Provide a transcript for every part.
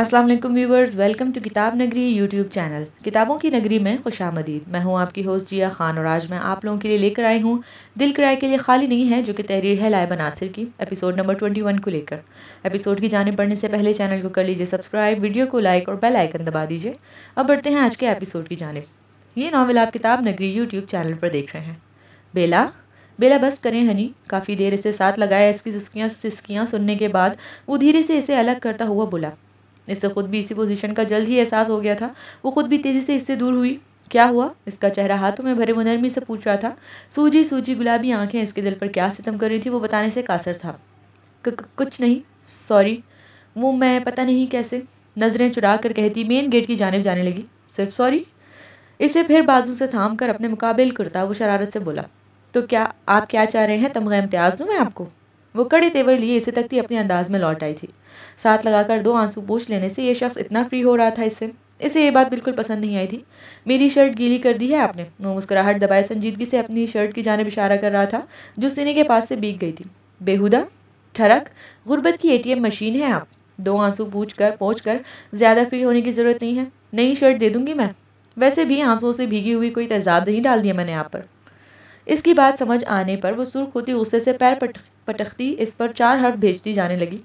अस्सलाम वालेकुम viewers welcome to किताब नगरी यूट्यूब चैनल किताबों की नगरी में खुश आमदीद मैं हूं आपकी होस्ट जिया खान और आज मैं आप लोगों के लिए लेकर आई हूं दिल किराए के लिए खाली नहीं है जो कि तहरीर है लाइबा नासिर की एपिसोड नंबर ट्वेंटी वन को लेकर एपिसोड की जाने पढ़ने से पहले चैनल को कर लीजिए सब्सक्राइब वीडियो को लाइक और बेल आइकन दबा दीजिए अब बढ़ते हैं आज के एपिसोड की जानब ये नावल आप किताब नगरी यूट्यूब चैनल पर देख रहे हैं बेला बेला बस करें हनी काफ़ी देर इसे साथ लगाया इसकी सुस्कियाँ सिस्कियाँ सुनने के बाद वो धीरे से इसे अलग करता हुआ बोला इससे खुद भी इसी पोजीशन का जल्द ही एहसास हो गया था वो खुद भी तेज़ी से इससे दूर हुई क्या हुआ इसका चेहरा हाथों में भरे मुनरमी से पूछ रहा था सूजी सूजी गुलाबी आंखें इसके दिल पर क्या सितम कर रही थी वो बताने से कासर था कुछ नहीं सॉरी वो मैं पता नहीं कैसे नज़रें चुरा कर कहती मेन गेट की जानब जाने लगी सिर्फ सॉरी इसे फिर बाजू से थाम कर अपने मुकाबिल करता वो शरारत से बोला तो क्या आप क्या चाह रहे हैं तमगा इम्तियाज दूँ मैं आपको वो कड़े तेवर लिए इसे तक अपने अंदाज में लौट आई थी साथ लगाकर दो आंसू पूछ लेने से ये शख्स इतना फ्री हो रहा था इससे इसे ये बात बिल्कुल पसंद नहीं आई थी मेरी शर्ट गीली कर दी है आपने वो मुस्कुराहट दबाए संजीदगी से अपनी शर्ट की जानब इशारा कर रहा था जो सीने के पास से बीक गई थी बेहुदा ठरक गुर्बत की एटीएम मशीन है आप दो आंसू पूछ कर पहुँच कर ज़्यादा फ्री होने की ज़रूरत नहीं है नई शर्ट दे दूँगी मैं वैसे भी आंसुओं से भीगी हुई कोई तेजाब नहीं डाल दिया मैंने आप पर इसकी बात समझ आने पर वो सुर्ख होती गुस्से से पैर पटखती इस पर चार हर्फ भेजती जाने लगी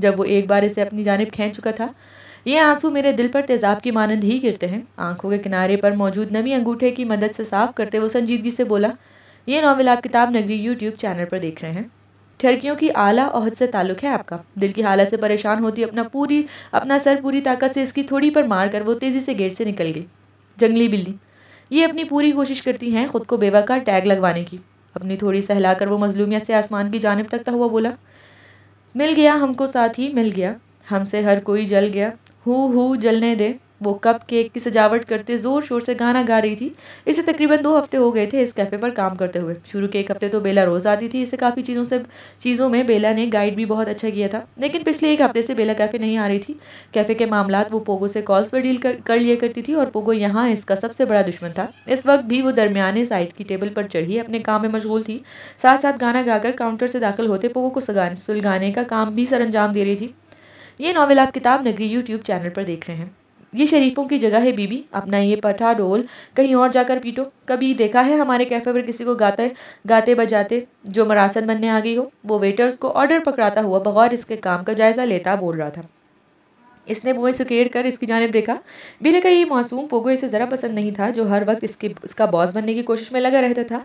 जब वो एक बार इसे अपनी जानब खेच चुका था ये आंसू मेरे दिल पर तेजाब की मानंद ही गिरते हैं आंखों के किनारे पर मौजूद नमी अंगूठे की मदद से साफ करते वो संजीदगी से बोला ये नावल आप किताब नगरी यूट्यूब चैनल पर देख रहे हैं ठरकियों की आला औहद से ताल्लुक है आपका दिल की हालत से परेशान होती अपना पूरी अपना सर पूरी ताकत से इसकी थोड़ी पर मार कर वो तेज़ी से गेट से निकल गई जंगली बिल्ली ये अपनी पूरी कोशिश करती हैं खुद को बेवा का टैग लगवाने की अपनी थोड़ी सहला कर वो मजलूमियत से आसमान की जानब तकता हुआ बोला मिल गया हमको साथ ही मिल गया हमसे हर कोई जल गया हु हु जलने दे वो कप केक की सजावट करते ज़ोर शोर से गाना गा रही थी इसे तकरीबन दो हफ्ते हो गए थे इस कैफ़े पर काम करते हुए शुरू के एक हफ्ते तो बेला रोज़ आती थी इसे काफ़ी चीज़ों से चीज़ों में बेला ने गाइड भी बहुत अच्छा किया था लेकिन पिछले एक हफ्ते से बेला कैफ़े नहीं आ रही थी कैफ़े के मामला वो पोगो से कॉल्स पर डील कर, कर लिया करती थी और पोगो यहाँ इसका सबसे बड़ा दुश्मन था इस वक्त भी वो दरमियाने साइड की टेबल पर चढ़ी अपने काम में मशगूल थी साथ साथ गाना गाकर काउंटर से दाखिल होते पोगो को सुलगाने का काम भी सर अंजाम दे रही थी ये नावल आप किताब नगरी यूट्यूब चैनल पर देख रहे हैं ये शरीफों की जगह है बीबी अपना ये पठा डोल कहीं और जाकर पीटो कभी देखा है हमारे कैफ़े पर किसी को गाते गाते बजाते जो मरासन बनने आ गई हो वो वेटर्स को ऑर्डर पकड़ाता हुआ बगौर इसके काम का जायज़ा लेता बोल रहा था इसने बोए सुकेड़ कर इसकी जानब देखा बिले का ये मासूम पोगो इसे ज़रा पसंद नहीं था जो हर वक्त इसके इसका बॉस बनने की कोशिश में लगा रहता था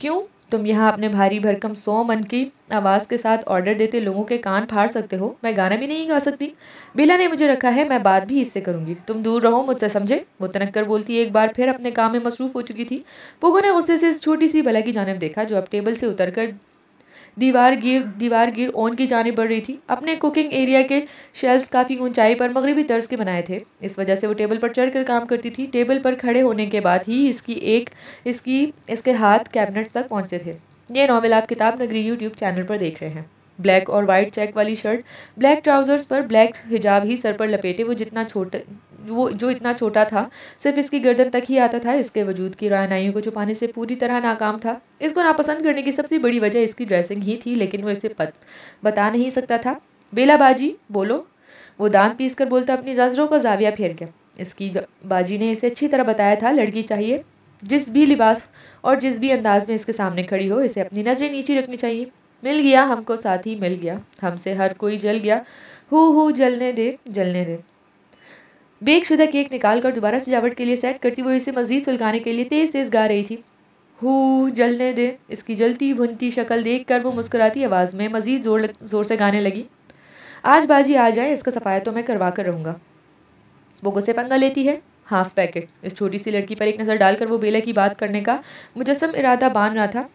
क्यों तुम यहाँ अपने भारी भरकम सौ मन की आवाज़ के साथ ऑर्डर देते लोगों के कान फाड़ सकते हो मैं गाना भी नहीं गा सकती बिला ने मुझे रखा है मैं बात भी इससे करूँगी तुम दूर रहो मुझसे समझे वो तनक्कर बोलती एक बार फिर अपने काम में मसरूफ़ हो चुकी थी पोगो ने गुस्से से इस छोटी सी भला की जानब देखा जो अब टेबल से उतर कर दीवार गिर दीवार गिर ओन की जानी बढ़ रही थी अपने कुकिंग एरिया के शेल्फ्स काफ़ी ऊंचाई पर मगरबी तर्ज के बनाए थे इस वजह से वो टेबल पर चढ़कर काम करती थी टेबल पर खड़े होने के बाद ही इसकी एक इसकी इसके हाथ कैबिनेट तक पहुँचे थे ये नावल आप किताब नगरी यूट्यूब चैनल पर देख रहे हैं ब्लैक और वाइट चेक वाली शर्ट ब्लैक ट्राउजर्स पर ब्लैक हिजाब ही सर पर लपेटे वो जितना छोटे वो जो इतना छोटा था सिर्फ इसकी गर्दन तक ही आता था इसके वजूद की रानाइयों को छुपाने से पूरी तरह नाकाम था इसको नापसंद करने की सबसे बड़ी वजह इसकी ड्रेसिंग ही थी लेकिन वो इसे पत बता नहीं सकता था बेला बाजी बोलो वो दांत पीस कर बोलता अपनी जाजरों का जाविया फेर गया इसकी बाजी ने इसे अच्छी तरह बताया था लड़की चाहिए जिस भी लिबास और जिस भी अंदाज में इसके सामने खड़ी हो इसे अपनी नज़रें नीचे रखनी चाहिए मिल गया हमको साथ ही मिल गया हमसे हर कोई जल गया हो हो जलने दे जलने दे बेक शुदा केक निकाल कर दोबारा सजावट के लिए सेट करती वो इसे मजीद सुलगाने के लिए तेज़ तेज़ गा रही थी हु जलने दे इसकी जलती भुनती शक्ल देख कर वो मुस्कुराती आवाज़ में मज़ीद जोर ज़ोर से गाने लगी आज बाजी आ जाए इसका सफाया तो मैं करवा कर रहूँगा वो गुस्से पंगा लेती है हाफ पैकेट इस छोटी सी लड़की पर एक नज़र डालकर वो बेला की बात करने का मुजस्म इरादा बांध रहा था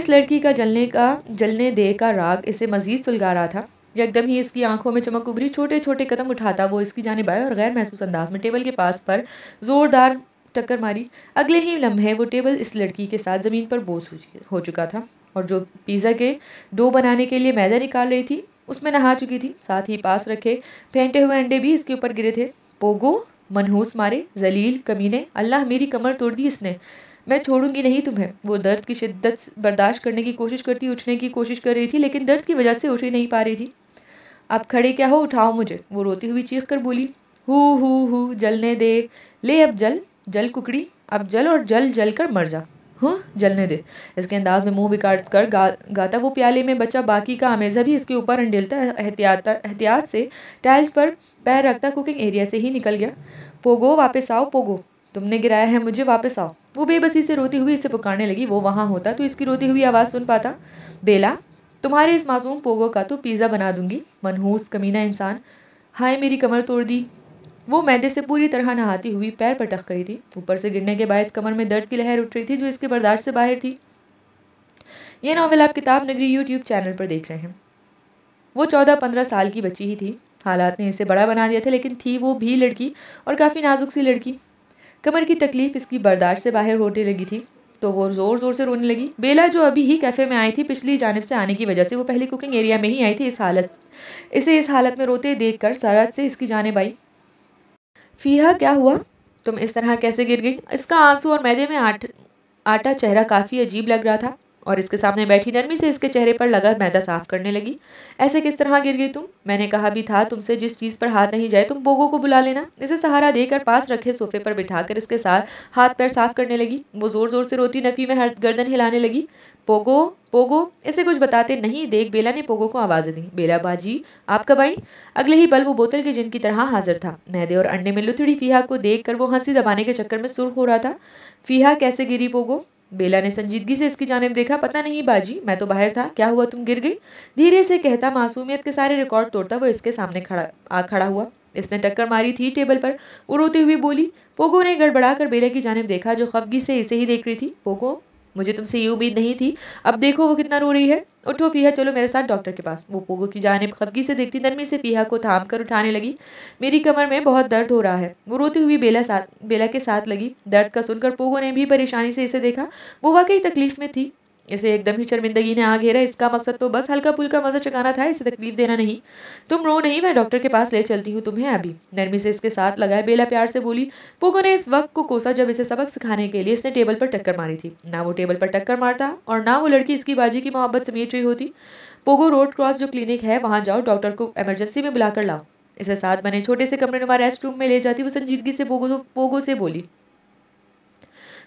इस लड़की का जलने का जलने दे का राग इसे मज़ीद सुलगा रहा था एकदम ही इसकी आंखों में चमक उभरी छोटे छोटे कदम उठाता वो इसकी जानब आया और गैर महसूस अंदाज में टेबल के पास पर ज़ोरदार टक्कर मारी अगले ही लम्हे वो टेबल इस लड़की के साथ ज़मीन पर बोस हो चुका था और जो पिज़्ज़ा के डो बनाने के लिए मैदा निकाल रही थी उसमें नहा चुकी थी साथ ही पास रखे फेंटे हुए अंडे भी इसके ऊपर गिरे थे पोगो मनहूस मारे जलील कमीने अल्लाह मेरी कमर तोड़ दी इसने मैं छोड़ूंगी नहीं तुम्हें वो दर्द की शिद्दत बर्दाश्त करने की कोशिश करती उठने की कोशिश कर रही थी लेकिन दर्द की वजह से उठ ही नहीं पा रही थी आप खड़े क्या हो उठाओ मुझे वो रोती हुई चीख कर बोली हु हु हु जलने दे ले अब जल जल कुकड़ी अब जल और जल जल कर मर जा हूँ जलने दे इसके अंदाज में मुंह बिगाड़ कर गा गाता वो प्याले में बचा बाकी का अमेजा भी इसके ऊपर अंडेलता एहतियात एहतियात से टाइल्स पर पैर रखता कुकिंग एरिया से ही निकल गया पोगो वापस आओ पोगो तुमने गिराया है मुझे वापस आओ वो बेबसी से रोती हुई इसे पुकारने लगी वो वहाँ होता तो इसकी रोती हुई आवाज़ सुन पाता बेला तुम्हारे इस मासूम पोगो का तो पिज़्ज़ा बना दूंगी मनहूस कमीना इंसान हाय मेरी कमर तोड़ दी वो मैदे से पूरी तरह नहाती हुई पैर पटक रही थी ऊपर से गिरने के बायस कमर में दर्द की लहर उठ रही थी जो इसके बर्दाश्त से बाहर थी ये नावल आप किताब नगरी यूट्यूब चैनल पर देख रहे हैं वो चौदह पंद्रह साल की बच्ची ही थी हालात ने इसे बड़ा बना दिया था लेकिन थी वो भी लड़की और काफ़ी नाजुक सी लड़की कमर की तकलीफ़ इसकी बर्दाश्त से बाहर होने लगी थी तो वो जोर जोर से रोने लगी बेला जो अभी ही कैफे में आई थी पिछली जानब से आने की वजह से वो पहले कुकिंग एरिया में ही आई थी इस हालत इसे इस हालत में रोते देख कर सरहद से इसकी जानब आई फीहा क्या हुआ तुम इस तरह कैसे गिर गई इसका आंसू और मैदे में आट आटा चेहरा काफ़ी अजीब लग रहा था और इसके सामने बैठी नरमी से इसके चेहरे पर लगा मैदा साफ करने लगी ऐसे किस तरह गिर गई तुम मैंने कहा भी था तुमसे जिस चीज़ पर हाथ नहीं जाए तुम बोगो को बुला लेना इसे सहारा देकर पास रखे सोफे पर बिठाकर इसके साथ हाथ पैर साफ करने लगी वो जोर जोर से रोती नफी में हर गर्दन हिलाने लगी पोगो पोगो ऐसे कुछ बताते नहीं देख बेला ने पोगो को आवाज़ें दी बेला बाजी आप कब आई अगले ही पल वो बोतल के जिन की तरह हाजिर था मैदे और अंडे में लुथड़ी फीहा को देखकर वो हंसी दबाने के चक्कर में सुर्ख हो रहा था फीहा कैसे गिरी पोगो बेला ने संजीदगी से इसकी जानब देखा पता नहीं बाजी मैं तो बाहर था क्या हुआ तुम गिर गई धीरे से कहता मासूमियत के सारे रिकॉर्ड तोड़ता वो इसके सामने खड़ा आ खड़ा हुआ इसने टक्कर मारी थी टेबल पर वो रोते हुए बोली पोगो ने गड़बड़ा कर बेला की जानब देखा जो खफगी से इसे ही देख रही थी पोगो मुझे तुमसे ये उम्मीद नहीं थी अब देखो वो कितना रो रही है उठो पीहा चलो मेरे साथ डॉक्टर के पास वो पोगो की जानब खबकी से देखती नरमी से पीहा को थाम कर उठाने लगी मेरी कमर में बहुत दर्द हो रहा है वो रोती हुई बेला साथ बेला के साथ लगी दर्द का सुनकर पोगो ने भी परेशानी से इसे देखा वो वाकई तकलीफ में थी इसे एकदम ही शर्मिंदगी ने आ घेरा इसका मकसद तो बस हल्का पुल्का मज़ा चकाना था इसे तकलीफ देना नहीं तुम रो नहीं मैं डॉक्टर के पास ले चलती हूँ तुम्हें अभी नरमी से इसके साथ लगाए बेला प्यार से बोली पोगो ने इस वक्त को कोसा जब इसे सबक सिखाने के लिए इसने टेबल पर टक्कर मारी थी ना वो टेबल पर टक्कर मारता और ना वो लड़की इसकी बाजी की मोहब्बत समेट रही होती पोगो रोड क्रॉस जो क्लिनिक है वहाँ जाओ डॉक्टर को एमरजेंसी में बुलाकर लाओ इसे साथ बने छोटे से कमरे नुमा रेस्ट रूम में ले जाती वो संजीदगी से पोगो पोगो से बोली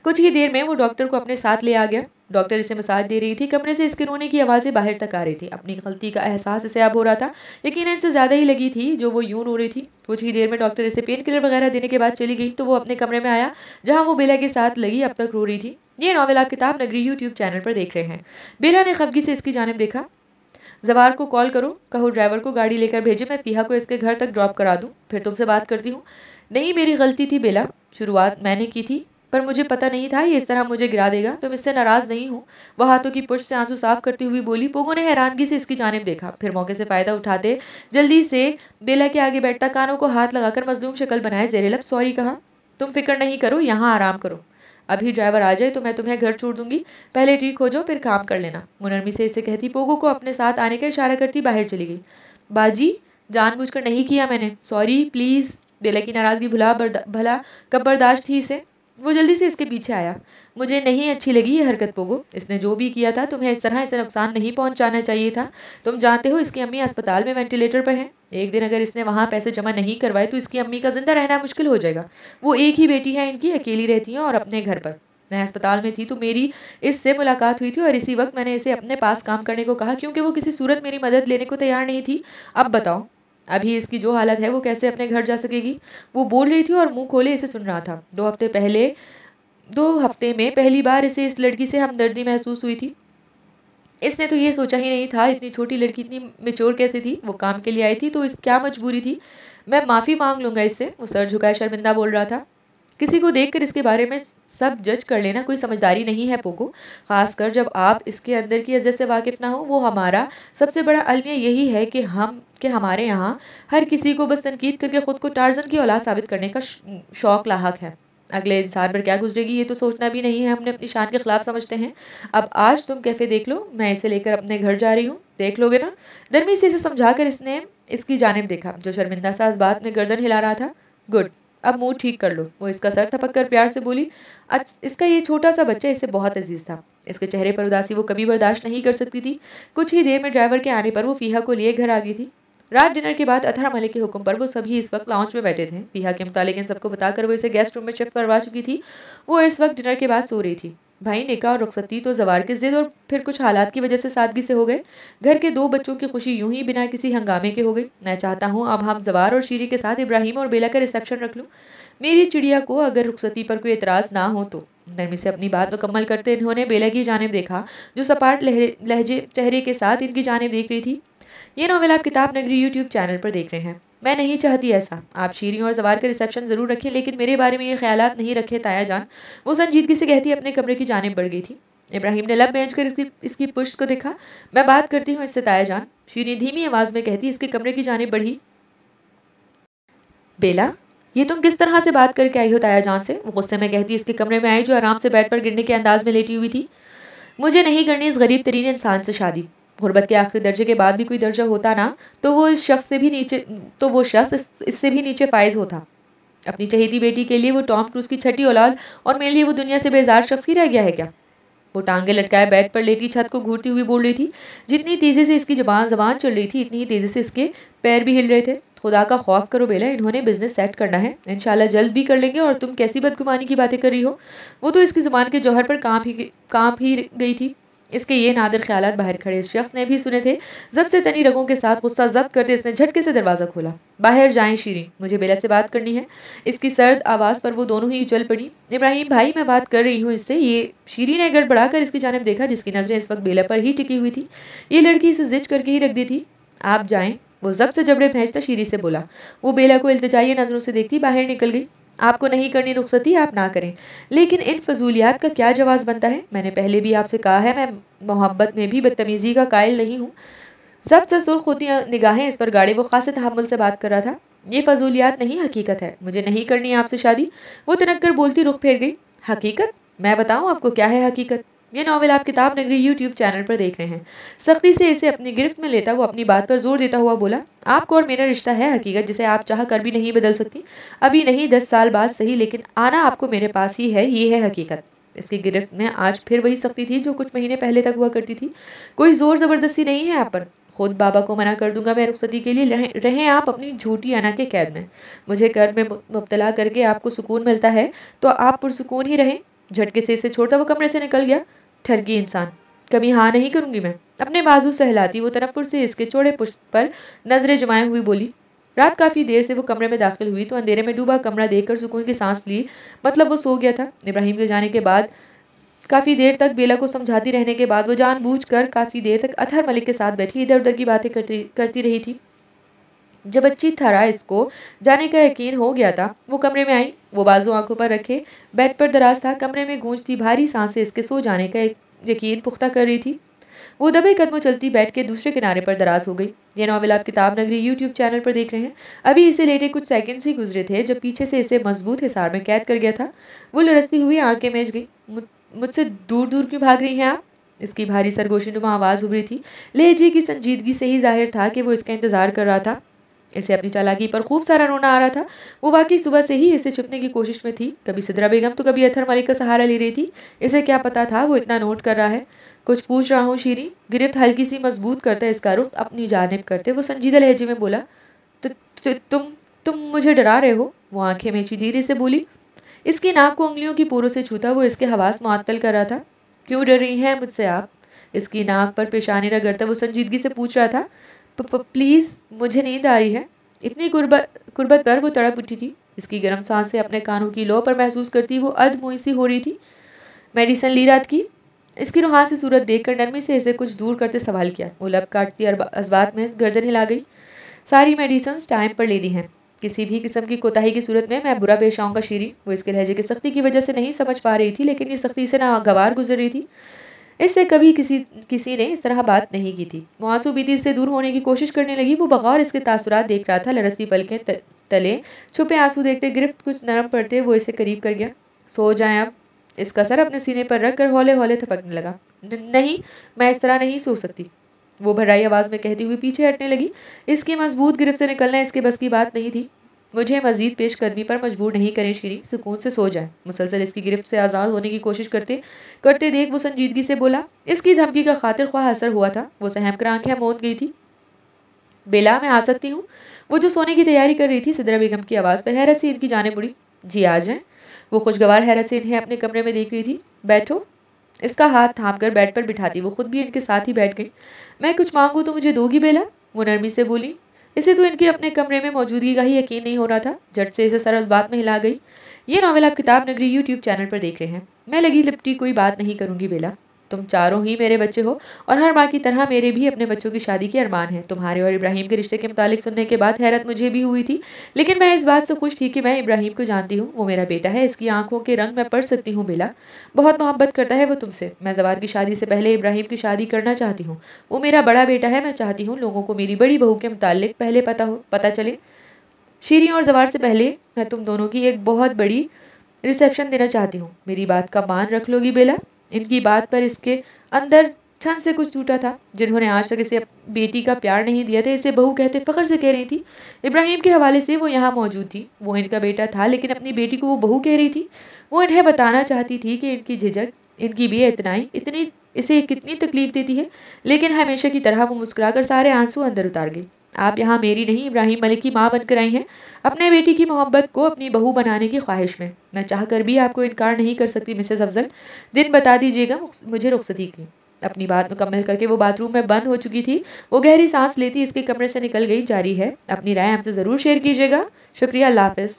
कुछ ही देर में वो डॉक्टर को अपने साथ ले आ गया डॉक्टर इसे मसाज दे रही थी कमरे से इसके रोने की आवाज़ें बाहर तक आ रही थी अपनी गलती का एहसास इसे अब हो रहा था लेकिन इनसे ज़्यादा ही लगी थी जो वो यूं रो रही थी कुछ ही देर में डॉक्टर इसे पेन किलर वगैरह देने के बाद चली गई तो वो अपने कमरे में आया जहाँ वो बेला के साथ लगी अब तक रो रही थी ये नावल आप किताब नगरी यूट्यूब चैनल पर देख रहे हैं बेला ने खबगी से इसकी जानब देखा जवार को कॉल करो कहो ड्राइवर को गाड़ी लेकर भेजे मैं पिया को इसके घर तक ड्रॉप करा दूँ फिर तुमसे बात करती हूँ नहीं मेरी गलती थी बेला शुरुआत मैंने की थी पर मुझे पता नहीं था ये इस तरह मुझे गिरा देगा तुम इससे नाराज नहीं हो वह हाथों की पुष्ट से आंसू साफ करती हुई बोली पोगो ने हैरानगी से इसकी जानब देखा फिर मौके से फायदा उठाते जल्दी से बेला के आगे बैठता कानों को हाथ लगाकर मजलूम शक्ल बनाए जेरेलब सॉरी कहा तुम फिक्र नहीं करो यहाँ आराम करो अभी ड्राइवर आ जाए तो मैं तुम्हें घर छोड़ दूंगी पहले ठीक हो जाओ फिर काम कर लेना मुनरमी से इसे कहती पोगो को अपने साथ आने का इशारा करती बाहर चली गई बाजी जानबूझकर नहीं किया मैंने सॉरी प्लीज़ बेला की नाराज़गी भुला भला कब बर्दाश्त थी इसे वो जल्दी से इसके पीछे आया मुझे नहीं अच्छी लगी ये हरकत पोगो इसने जो भी किया था तुम्हें इस तरह इसे नुकसान नहीं पहुंचाना चाहिए था तुम जानते हो इसकी अम्मी अस्पताल में वेंटिलेटर पर हैं एक दिन अगर इसने वहाँ पैसे जमा नहीं करवाए तो इसकी अम्मी का ज़िंदा रहना मुश्किल हो जाएगा वो एक ही बेटी है इनकी अकेली रहती हैं और अपने घर पर मैं अस्पताल में थी तो मेरी इससे मुलाकात हुई थी और इसी वक्त मैंने इसे अपने पास काम करने को कहा क्योंकि वो किसी सूरत मेरी मदद लेने को तैयार नहीं थी अब बताओ अभी इसकी जो हालत है वो कैसे अपने घर जा सकेगी वो बोल रही थी और मुंह खोले इसे सुन रहा था दो हफ्ते पहले दो हफ्ते में पहली बार इसे इस लड़की से हमदर्दी महसूस हुई थी इसने तो ये सोचा ही नहीं था इतनी छोटी लड़की इतनी मेच्योर कैसे थी वो काम के लिए आई थी तो इस क्या मजबूरी थी मैं माफ़ी मांग लूँगा इससे वो सर झुकाए शर्मिंदा बोल रहा था किसी को देखकर इसके बारे में सब जज कर लेना कोई समझदारी नहीं है पोगो खासकर जब आप इसके अंदर की अजत से वाकिफ़ ना हो वो हमारा सबसे बड़ा अलमिया यही है कि हम कि हमारे यहाँ हर किसी को बस तनकीद करके ख़ुद को टारजन की औलाद साबित करने का शौक़ लाक है अगले इंसान पर क्या गुजरेगी ये तो सोचना भी नहीं है हमने अपनी शान के खिलाफ समझते हैं अब आज तुम कैफ़े देख लो मैं इसे लेकर अपने घर जा रही हूँ देख लोगे ना दरमी से इसे समझा कर इसने इसकी जानब देखा जो शर्मिंदा सा इस बात में गर्दन हिला रहा था गुड अब मुंह ठीक कर लो वो इसका सर थपक कर प्यार से बोली अच्छा इसका ये छोटा सा बच्चा इसे बहुत अजीज था इसके चेहरे पर उदासी वो कभी बर्दाश्त नहीं कर सकती थी कुछ ही देर में ड्राइवर के आने पर वो फीहा को लिए घर आ गई थी रात डिनर के बाद अथरा मलिक के हुक्म पर वो सभी इस वक्त लाउंज में बैठे थे फीहा के मुतालिक इन सबको बताकर वो इसे गेस्ट रूम में शिफ्ट करवा चुकी थी वो इस वक्त डिनर के बाद सो रही थी भाई निका और रुखसती तो जवार की जिद और फिर कुछ हालात की वजह से सादगी से हो गए घर के दो बच्चों की खुशी यूं ही बिना किसी हंगामे के हो गई मैं चाहता हूँ अब हम जवार और शीरी के साथ इब्राहिम और बेला का रिसेप्शन रख लूँ मेरी चिड़िया को अगर रुखसती पर कोई एतराज़ ना हो तो नरमी से अपनी बात मुकम्मल करते इन्होंने बेला की जानब देखा जो सपाट लहजे चेहरे के साथ इनकी जानब देख रही थी ये नावल आप किताब नगरी यूट्यूब चैनल पर देख रहे हैं मैं नहीं चाहती ऐसा आप शीरी और जवार का रिसेप्शन ज़रूर रखें लेकिन मेरे बारे में ये ख्याल नहीं रखे ताया जान वो संजीदगी से कहती अपने कमरे की जानब बढ़ गई थी इब्राहिम ने लब बेच कर इसकी इसकी पुष्ट को देखा मैं बात करती हूँ इससे ताया जान शीरी धीमी आवाज़ में कहती इसके कमरे की जानब बढ़ी बेला ये तुम किस तरह से बात करके आई हो ताया जान से वो गुस्से में कहती इसके कमरे में आई जो आराम से बेड पर गिरने के अंदाज में लेटी हुई थी मुझे नहीं करनी इस गरीब तरीन इंसान से शादी गुर्बत के आखिरी दर्जे के बाद भी कोई दर्जा होता ना तो वो इस शख्स से भी नीचे तो वो शख्स इससे भी नीचे फायज होता अपनी चहेती बेटी के लिए वो टॉम क्रूज की छठी औलाद और मेरे लिए वो दुनिया से बेजार शख्स ही रह गया है क्या वो टांगे लटकाए बेड पर लेटी छत को घूरती हुई बोल रही थी जितनी तेज़ी से इसकी जबान जबान चल रही थी इतनी ही तेज़ी से इसके पैर भी हिल रहे थे खुदा का खौफ करो बेला इन्होंने बिजनेस सेट करना है इनशाला जल्द भी कर लेंगे और तुम कैसी बदगुमानी की बातें कर रही हो वो तो इसकी ज़बान के जौहर पर काँप ही काँप ही गई थी इसके ये नादर ख्याल बाहर खड़े इस शख्स ने भी सुने थे जब से तनी रगों के साथ गुस्सा जब्त करते इसने झटके से दरवाज़ा खोला बाहर जाएं शीरें मुझे बेला से बात करनी है इसकी सर्द आवाज़ पर वो दोनों ही उछल पड़ी इब्राहिम भाई मैं बात कर रही हूँ इससे ये शीरी ने गड़बड़ा कर इसकी जानब देखा जिसकी नज़रें इस वक्त बेला पर ही टिकी हुई थी ये लड़की इसे जिज करके ही रख दी थी आप जाएँ वो जब से जबड़े भेजता शीरी से बोला वो बेला को इल्तजाई नज़रों से देखती बाहर निकल गई आपको नहीं करनी रुखसती आप ना करें लेकिन इन फजूलियात का क्या जवाब बनता है मैंने पहले भी आपसे कहा है मैं मोहब्बत में भी बदतमीज़ी का कायल नहीं हूँ सब से सुर्ख होती निगाहें इस पर गाड़े वो खास तहमुल से बात कर रहा था ये फजूलियात नहीं हकीकत है मुझे नहीं करनी आपसे शादी वो कर बोलती रुख फेर गई हकीकत मैं बताऊँ आपको क्या है हकीकत ये नावल आप किताब नगरी यूट्यूब चैनल पर देख रहे हैं सख्ती से इसे अपनी गिरफ्त में लेता वो अपनी बात पर जोर देता हुआ बोला आपको और मेरा रिश्ता है हकीकत जिसे आप चाह कर भी नहीं बदल सकती अभी नहीं दस साल बाद सही लेकिन आना आपको मेरे पास ही है ये है हकीकत इसकी गिरफ्त में आज फिर वही सख्ती थी जो कुछ महीने पहले तक हुआ करती थी कोई ज़ोर ज़बरदस्ती नहीं है आप पर खुद बाबा को मना कर दूंगा मैं रुखसती के लिए रहें रहे आप अपनी झूठी आना के कैद में मुझे कर में मुबतला करके आपको सुकून मिलता है तो आप पुरसकून ही रहें झटके से इसे छोड़ता वो कमरे से निकल गया ठरगी इंसान कभी हाँ नहीं करूंगी मैं अपने बाजू सहलाती वो तनपुर से इसके चौड़े पुष्प पर नजरें जमाए हुई बोली रात काफ़ी देर से वो कमरे में दाखिल हुई तो अंधेरे में डूबा कमरा देखकर सुकून की सांस ली मतलब वो सो गया था इब्राहिम के जाने के बाद काफ़ी देर तक बेला को समझाती रहने के बाद वो जानबूझकर काफ़ी देर तक अथहर मलिक के साथ बैठी इधर उधर की बातें करती करती रही थी जब अच्छी थराइस को जाने का यकीन हो गया था वो कमरे में आई वो बाजू आंखों पर रखे बेड पर दराज था कमरे में गूंजती भारी सांसें इसके सो जाने का यकीन पुख्ता कर रही थी वो दबे कदमों चलती बैठ के दूसरे किनारे पर दराज हो गई ये नावल आप किताब नगरी यूट्यूब चैनल पर देख रहे हैं अभी इसे लेटे कुछ सेकंड्स ही गुजरे थे जब पीछे से इसे मजबूत हिसार में कैद कर गया था वो लरसती हुई आंखें मेज गई मुझसे दूर दूर क्यों भाग रही हैं आप इसकी भारी सरगोशी नुमा आवाज़ उभरी थी लेजी की संजीदगी से ही जाहिर था कि वो इसका इंतज़ार कर रहा था इसे अपनी चालाकी पर खूब सारा रोना आ रहा था वो वाकई सुबह से ही इसे छुपने की कोशिश में थी कभी सिद्रा बेगम तो कभी अथर मलिक का सहारा ले रही थी इसे क्या पता था वो इतना नोट कर रहा है कुछ पूछ रहा हूँ शीरी गिरफ्त हल्की सी मजबूत करता है इसका रुख अपनी जानब करते वो संजीदा लहजे में बोला तुम तुम मुझे डरा रहे हो वो आंखें मेची धीरे से बोली इसकी नाक को उंगलियों की पूरों से छूता वो इसके हवास मुअत्तल कर रहा था क्यों डर रही हैं मुझसे आप इसकी नाक पर पेशानी रगड़ता वो संजीदगी से पूछ रहा था प्लीज़ मुझे नींद आ रही है इतनी कुर्बत पर वो तड़प उठी थी इसकी गर्म से अपने कानों की लो पर महसूस करती वो अध सी हो रही थी मेडिसन ली रात की इसकी रूहान से सूरत देखकर नरमी से इसे कुछ दूर करते सवाल किया वो लब काटती अजबात में गर्दन हिला गई सारी मेडिसन्स टाइम पर लेनी हैं किसी भी किस्म की कोताही की सूरत में मैं बुरा पेश आऊँगा शीरी वो इसके लहजे की सख्ती की वजह से नहीं समझ पा रही थी लेकिन ये सख्ती से ना गवार गुजर रही थी इससे कभी किसी किसी ने इस तरह बात नहीं की थी मुआसू बीती इससे दूर होने की कोशिश करने लगी वो बगौर इसके तासुरात देख रहा था पल के तले छुपे आंसू देखते गिरफ्त कुछ नरम पड़ते वो इसे करीब कर गया सो जाए आप इसका सर अपने सीने पर रख कर हौले हौले थपकने लगा नहीं मैं इस तरह नहीं सो सकती वो भराई आवाज़ में कहती हुई पीछे हटने लगी इसकी मजबूत गिरफ्त से निकलना इसके बस की बात नहीं थी मुझे मजीद पेश करनी पर मजबूर नहीं करें शीरी सुकून से सो जाए मुसलसल इसकी गिरफ्त से आज़ाद होने की कोशिश करते करते देख वो संजीदगी से बोला इसकी धमकी का खातिर ख्वाह असर हुआ था वो सहम कर आंखें मोद गई थी बेला मैं आ सकती हूँ वो जो सोने की तैयारी कर रही थी सिदरा बेगम की आवाज़ पर हैरत से इनकी जाने पड़ी जी आ जाएँ वो खुशगवार हैरत से इन्हें अपने कमरे में देख रही थी बैठो इसका हाथ थाम कर बेड पर बिठाती वो खुद भी इनके साथ ही बैठ गई मैं कुछ मांगू तो मुझे दोगी बेला वो नरमी से बोली इसे तो इनके अपने कमरे में मौजूदगी का ही यकीन नहीं हो रहा था झट से इसे सरल बात में हिला गई ये नावल आप किताब नगरी यूट्यूब चैनल पर देख रहे हैं मैं लगी लिपटी कोई बात नहीं करूँगी बेला तुम चारों ही मेरे बच्चे हो और हर माँ की तरह मेरे भी अपने बच्चों की शादी के अरमान है तुम्हारे और इब्राहिम के रिश्ते के मुतालिक सुनने के बाद हैरत मुझे भी हुई थी लेकिन मैं इस बात से खुश थी कि मैं इब्राहिम को जानती हूँ वो मेरा बेटा है इसकी आंखों के रंग मैं पढ़ सकती हूँ बेला बहुत मोहब्बत करता है वो तुमसे मैं जवार की शादी से पहले इब्राहिम की शादी करना चाहती हूँ वो मेरा बड़ा बेटा है मैं चाहती हूँ लोगों को मेरी बड़ी बहू के मुतालिक पहले पता हो पता चले शीरी और जवार से पहले मैं तुम दोनों की एक बहुत बड़ी रिसेप्शन देना चाहती हूँ मेरी बात का मान रख लोगी बेला इनकी बात पर इसके अंदर छन से कुछ टूटा था जिन्होंने आज तक इसे बेटी का प्यार नहीं दिया था इसे बहू कहते फ़खर से कह रही थी इब्राहिम के हवाले से वो यहाँ मौजूद थी वो इनका बेटा था लेकिन अपनी बेटी को वो बहू कह रही थी वो इन्हें बताना चाहती थी कि इनकी झिझक इनकी ही इतनी इसे कितनी तकलीफ़ देती है लेकिन हमेशा की तरह वो मुस्कुराकर सारे आंसू अंदर उतार गई आप यहाँ मेरी नहीं इब्राहिम मलिक की माँ बनकर आई हैं अपने बेटी की मोहब्बत को अपनी बहू बनाने की ख्वाहिश में मैं चाह कर भी आपको इनकार नहीं कर सकती मिसेज अफजल दिन बता दीजिएगा मुझे रुख्सती की अपनी बात मुकम्मल करके वो बाथरूम में बंद हो चुकी थी वो गहरी सांस लेती इसके कमरे से निकल गई जारी है अपनी राय हमसे ज़रूर शेयर कीजिएगा शुक्रिया अल्लाह हाफिज़